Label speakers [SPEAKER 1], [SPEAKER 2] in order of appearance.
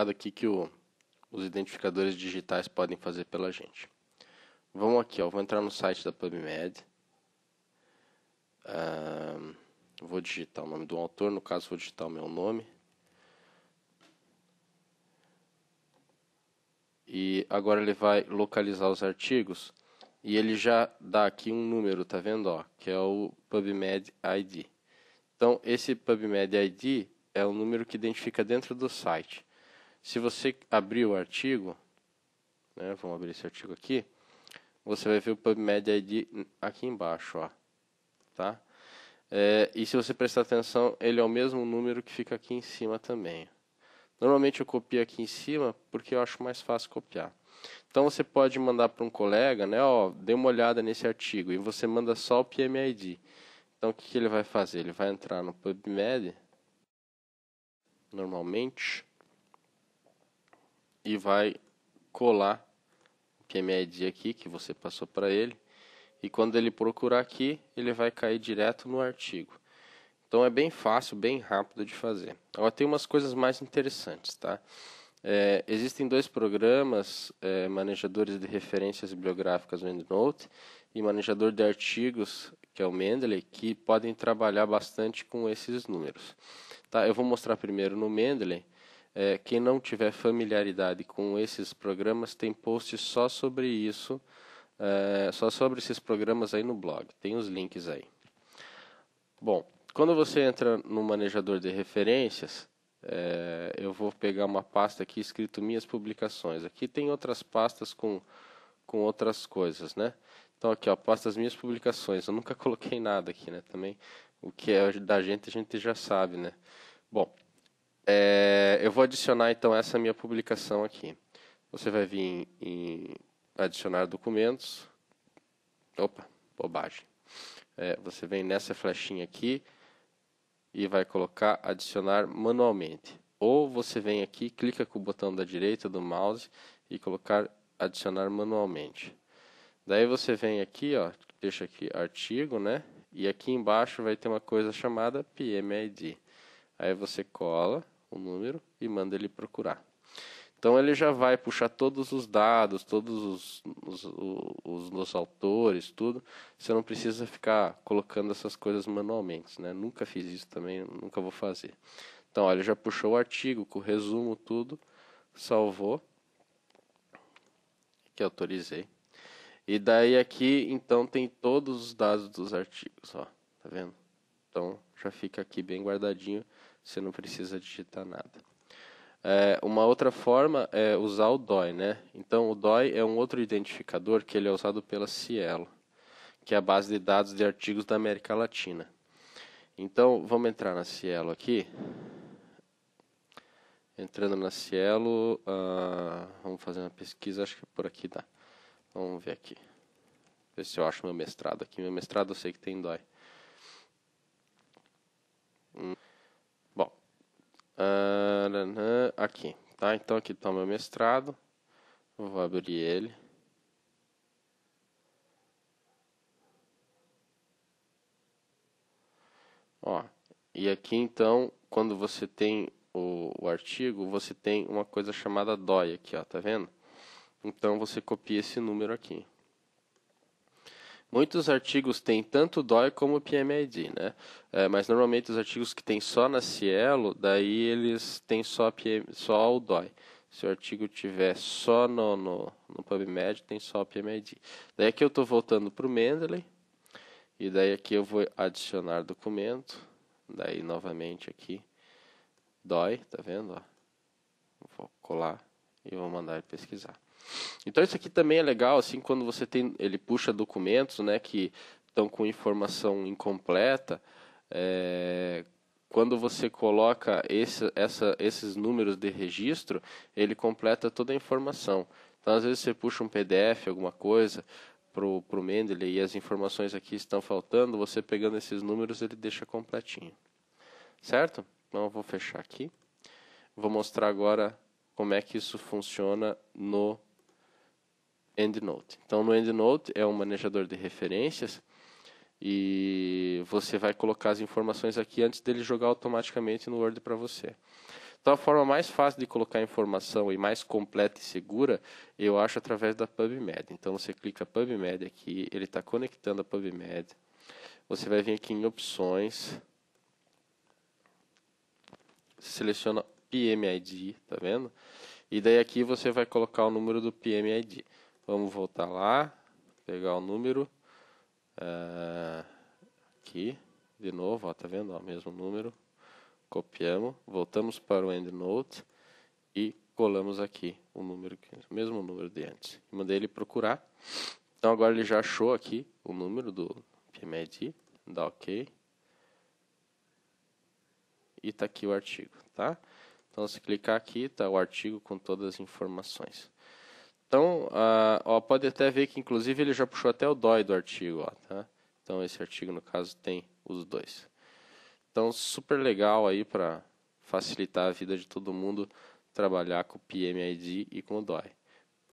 [SPEAKER 1] recado aqui que o, os identificadores digitais podem fazer pela gente. Vamos aqui, ó, vou entrar no site da PubMed. Uh, vou digitar o nome do autor, no caso vou digitar o meu nome. E agora ele vai localizar os artigos e ele já dá aqui um número, tá vendo? Ó, que é o PubMed ID. Então esse PubMed ID é o número que identifica dentro do site. Se você abrir o artigo, né, vamos abrir esse artigo aqui, você vai ver o PubMed ID aqui embaixo, ó, tá? É, e se você prestar atenção, ele é o mesmo número que fica aqui em cima também. Normalmente eu copio aqui em cima porque eu acho mais fácil copiar. Então você pode mandar para um colega, né? Ó, dê uma olhada nesse artigo e você manda só o PMID. Então o que, que ele vai fazer? Ele vai entrar no PubMed normalmente e vai colar o QMID aqui que você passou para ele. E quando ele procurar aqui, ele vai cair direto no artigo. Então é bem fácil, bem rápido de fazer. Agora tem umas coisas mais interessantes, tá? É, existem dois programas, é, manejadores de referências bibliográficas, o EndNote, e manejador de artigos, que é o Mendeley, que podem trabalhar bastante com esses números. Tá? Eu vou mostrar primeiro no Mendeley, é, quem não tiver familiaridade com esses programas tem posts só sobre isso, é, só sobre esses programas aí no blog. Tem os links aí. Bom, quando você entra no manejador de referências, é, eu vou pegar uma pasta aqui escrito minhas publicações. Aqui tem outras pastas com, com outras coisas, né? Então aqui, ó, pastas minhas publicações. Eu nunca coloquei nada aqui, né? Também o que é da gente a gente já sabe, né? Bom, é, eu vou adicionar então essa minha publicação aqui. Você vai vir em, em adicionar documentos. Opa, bobagem. É, você vem nessa flechinha aqui e vai colocar adicionar manualmente. Ou você vem aqui, clica com o botão da direita do mouse e colocar adicionar manualmente. Daí você vem aqui, ó, deixa aqui artigo, né? E aqui embaixo vai ter uma coisa chamada PMID. Aí você cola, o número e manda ele procurar. Então ele já vai puxar todos os dados, todos os, os, os autores, tudo. Você não precisa ficar colocando essas coisas manualmente, né? Nunca fiz isso também, nunca vou fazer. Então, olha, ele já puxou o artigo com o resumo, tudo, salvou, que autorizei. E daí aqui, então, tem todos os dados dos artigos, ó, tá vendo? Então, já fica aqui bem guardadinho você não precisa digitar nada. É, uma outra forma é usar o DOI, né? Então, o DOI é um outro identificador que ele é usado pela Cielo, que é a base de dados de artigos da América Latina. Então, vamos entrar na Cielo aqui. Entrando na Cielo, uh, vamos fazer uma pesquisa, acho que por aqui dá. Vamos ver aqui. Ver se eu acho meu mestrado aqui. Meu mestrado eu sei que tem DOI. Hum. Aqui, tá? Então aqui está o meu mestrado. Vou abrir ele. Ó, e aqui então, quando você tem o, o artigo, você tem uma coisa chamada DOI aqui, ó, tá vendo? Então você copia esse número aqui. Muitos artigos têm tanto DOI como PMID, né? É, mas normalmente os artigos que tem só na Cielo, daí eles têm só, PM, só o DOI. Se o artigo tiver só no, no, no PubMed, tem só o PMID. Daí aqui eu estou voltando para o Mendeley. E daí aqui eu vou adicionar documento. Daí novamente aqui, DOI, tá vendo? Ó? Vou colar e vou mandar ele pesquisar. Então isso aqui também é legal, assim, quando você tem, ele puxa documentos, né, que estão com informação incompleta, é, quando você coloca esse, essa, esses números de registro, ele completa toda a informação. Então às vezes você puxa um PDF, alguma coisa, para o Mendeley e as informações aqui estão faltando, você pegando esses números ele deixa completinho. Certo? Então eu vou fechar aqui. Vou mostrar agora como é que isso funciona no EndNote. Então, no EndNote é um manejador de referências e você vai colocar as informações aqui antes dele jogar automaticamente no Word para você. Então, a forma mais fácil de colocar informação e mais completa e segura, eu acho através da PubMed. Então, você clica PubMed aqui, ele está conectando a PubMed. Você vai vir aqui em opções, seleciona PMID, tá vendo? E daí aqui você vai colocar o número do PMID. Vamos voltar lá, pegar o número é, aqui, de novo, ó, tá vendo? O mesmo número. Copiamos, voltamos para o EndNote e colamos aqui o número, o mesmo número de antes. Mandei ele procurar. Então agora ele já achou aqui o número do PMED, dá OK. E está aqui o artigo, tá? Então se clicar aqui, está o artigo com todas as informações. Então, ó, pode até ver que, inclusive, ele já puxou até o DOI do artigo. Ó, tá? Então, esse artigo, no caso, tem os dois. Então, super legal aí para facilitar a vida de todo mundo trabalhar com o PMID e com o DOI.